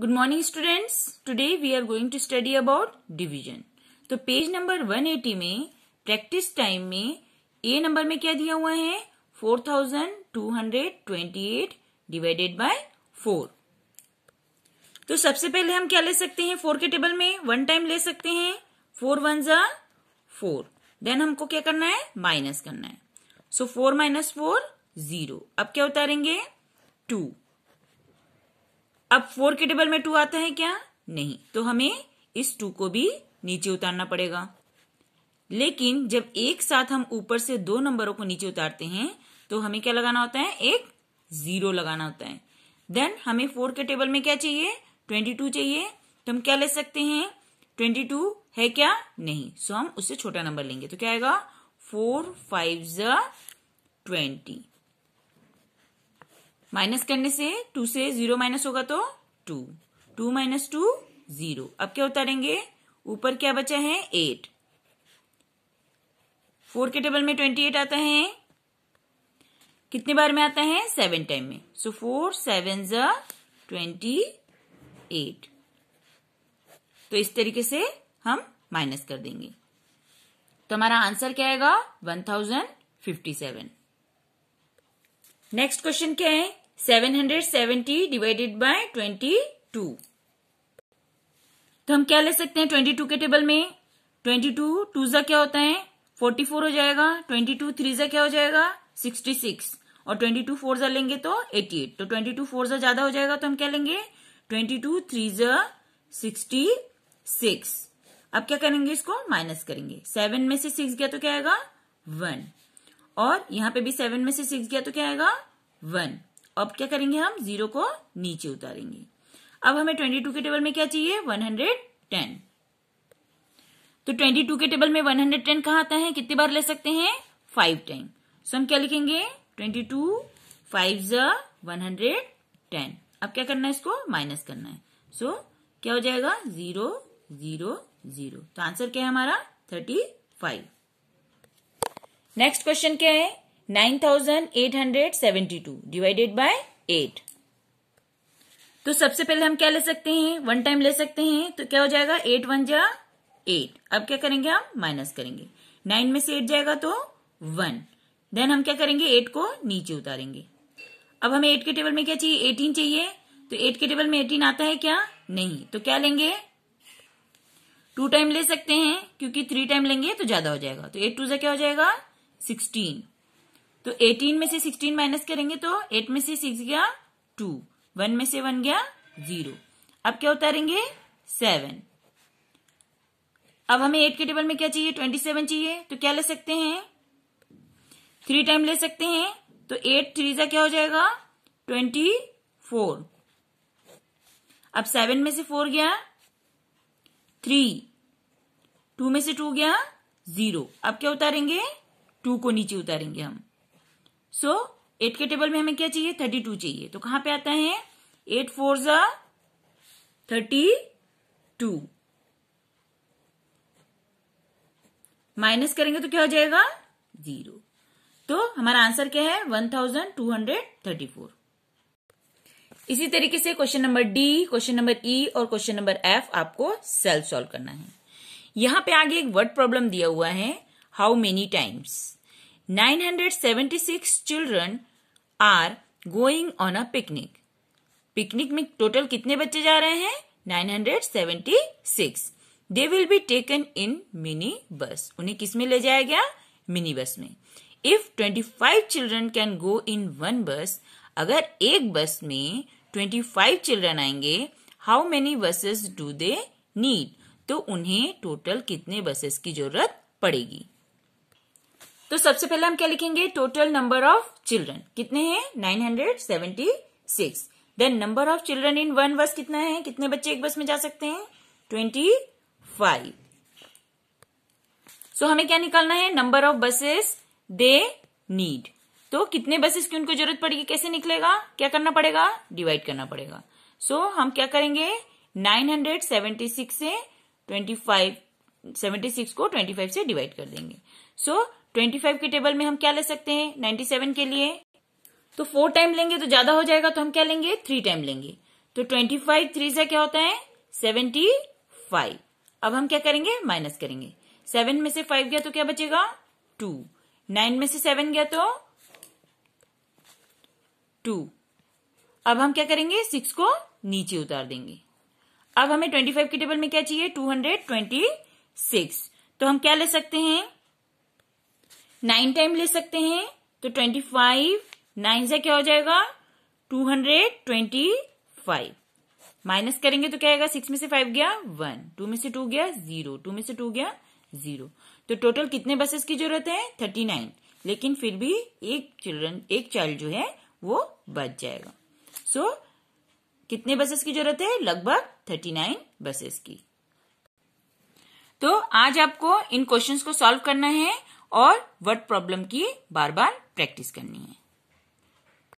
Good morning students today we are going to study about division तो page number 180 में practice time में ए number में क्या दिया हुआ है 4228 डिवाइडेड बाय 4. तो सबसे पहले हम क्या ले सकते हैं 4 के टेबल में वन टाइम ले सकते हैं फोर वन जा फोर देन हमको क्या करना है माइनस करना है so four minus four zero अब क्या उतारेंगे टू अब फोर के टेबल में टू आता है क्या नहीं तो हमें इस टू को भी नीचे उतारना पड़ेगा लेकिन जब एक साथ हम ऊपर से दो नंबरों को नीचे उतारते हैं तो हमें क्या लगाना होता है एक जीरो लगाना होता है देन हमें फोर के टेबल में क्या चाहिए ट्वेंटी टू चाहिए तो हम क्या ले सकते हैं ट्वेंटी टू है क्या नहीं सो हम उससे छोटा नंबर लेंगे तो क्या आएगा फोर फाइव ज ट्वेंटी माइनस करने से टू से जीरो माइनस होगा तो two two minus two zero अब क्या उतारेंगे ऊपर क्या बचा है एट फोर के टेबल में ट्वेंटी एट आता है कितने बार में आता है सेवन टाइम में सो फोर सेवन ज ट्वेंटी एट तो इस तरीके से हम माइनस कर देंगे तो हमारा आंसर क्या आएगा one thousand fifty seven next question क्या है 770 डिवाइडेड बाय 22 तो हम क्या ले सकते हैं 22 के टेबल में 22 टू जा क्या होता है 44 हो जाएगा 22 टू जा क्या हो जाएगा 66 और 22 टू जा लेंगे तो 88 तो 22 टू जा ज्यादा हो जाएगा तो हम क्या लेंगे 22 टू जा सिक्सटी अब क्या करेंगे इसको माइनस करेंगे सेवन में से सिक्स गया तो क्या आएगा वन और यहां पे भी सेवन में से सिक्स गया तो क्या आएगा वन अब क्या करेंगे हम जीरो को नीचे उतारेंगे अब हमें ट्वेंटी टू के टेबल में क्या चाहिए वन हंड्रेड टेन तो ट्वेंटी टू के टेबल में वन हंड्रेड टेन कहा आता है कितनी बार ले सकते हैं फाइव टाइम सो हम क्या लिखेंगे ट्वेंटी टू फाइव ज वन हंड्रेड टेन अब क्या करना है इसको माइनस करना है सो so, क्या हो जाएगा जीरो जीरो जीरो तो आंसर क्या है हमारा थर्टी फाइव नेक्स्ट क्वेश्चन क्या है 9872 डिवाइडेड बाय 8 तो सबसे पहले हम क्या ले सकते हैं वन टाइम ले सकते हैं तो क्या हो जाएगा एट वन जा एट अब क्या करेंगे हम माइनस करेंगे नाइन में से एट जाएगा तो वन देन हम क्या करेंगे एट को नीचे उतारेंगे अब हमें एट के टेबल में क्या चाहिए एटीन चाहिए तो एट के टेबल में एटीन आता है क्या नहीं तो क्या लेंगे टू टाइम ले सकते हैं क्योंकि थ्री टाइम लेंगे तो ज्यादा हो जाएगा तो एट टू से क्या हो जाएगा सिक्सटीन तो 18 में से 16 माइनस करेंगे तो 8 में से 6 गया 2 1 में से 1 गया 0 अब क्या उतारेंगे 7 अब हमें 8 के टेबल में क्या चाहिए 27 चाहिए तो क्या ले सकते हैं थ्री टाइम ले सकते हैं तो 8 थ्री जा क्या हो जाएगा 24 अब 7 में से 4 गया 3 2 में से 2 गया 0 अब क्या उतारेंगे 2 को नीचे उतारेंगे हम सो so, एट के टेबल में हमें क्या चाहिए थर्टी टू चाहिए तो कहां पे आता है एट फोर ज थर्टी टू माइनस करेंगे तो क्या हो जाएगा जीरो तो हमारा आंसर क्या है one thousand two hundred thirty four इसी तरीके से question number D question number E और क्वेश्चन नंबर एफ आपको सेल्फ सॉल्व करना है यहां पे आगे एक वर्ड प्रॉब्लम दिया हुआ है how many times 976 children are going on a picnic picnic में टोटल कितने बच्चे जा रहे हैं 976 they will be taken in mini bus उन्हें किस में ले जाया गया मिनी बस में if 25 children can go in one bus अगर एक बस में 25 चिल्ड्रन आएंगे how many buses do they need तो उन्हें टोटल कितने बसेस की जरूरत पड़ेगी तो सबसे पहले हम क्या लिखेंगे टोटल नंबर ऑफ चिल्ड्रन कितने हैं 976 then number of children in one bus कितना है कितने बच्चे एक बस में जा सकते हैं 25 सो so, हमें क्या निकालना है number of buses they need तो कितने बसेस की उनको जरूरत पड़ेगी कैसे निकलेगा क्या करना पड़ेगा डिवाइड करना पड़ेगा सो so, हम क्या करेंगे 976 से 25 सेवेंटी सिक्स को ट्वेंटी फाइव से डिवाइड कर देंगे सो ट्वेंटी फाइव के टेबल में हम क्या ले सकते हैं नाइन्टी सेवन के लिए तो फोर टाइम लेंगे तो ज्यादा हो जाएगा तो हम क्या लेंगे थ्री टाइम लेंगे तो ट्वेंटी फाइव थ्री से क्या होता है सेवेंटी फाइव अब हम क्या करेंगे माइनस करेंगे सेवन में से फाइव गया तो क्या बचेगा टू नाइन में से सेवन गया तो टू अब हम क्या करेंगे सिक्स को नीचे उतार देंगे अब हमें ट्वेंटी फाइव के टेबल में क्या चाहिए टू हंड्रेड ट्वेंटी सिक्स तो हम क्या ले सकते हैं नाइन टाइम ले सकते हैं तो ट्वेंटी फाइव नाइन से क्या हो जाएगा two hundred twenty five minus करेंगे तो क्या आएगा सिक्स में से फाइव गया वन टू में से टू गया जीरो टू में से टू गया जीरो तो टोटल कितने बसेस की जरूरत है थर्टी नाइन लेकिन फिर भी एक चिल्ड्रन एक चाइल्ड जो है वो बच जाएगा सो so, कितने बसेस की जरूरत है लगभग थर्टी नाइन बसेस की तो आज आपको इन क्वेश्चंस को सॉल्व करना है और वर्ड प्रॉब्लम की बार बार प्रैक्टिस करनी है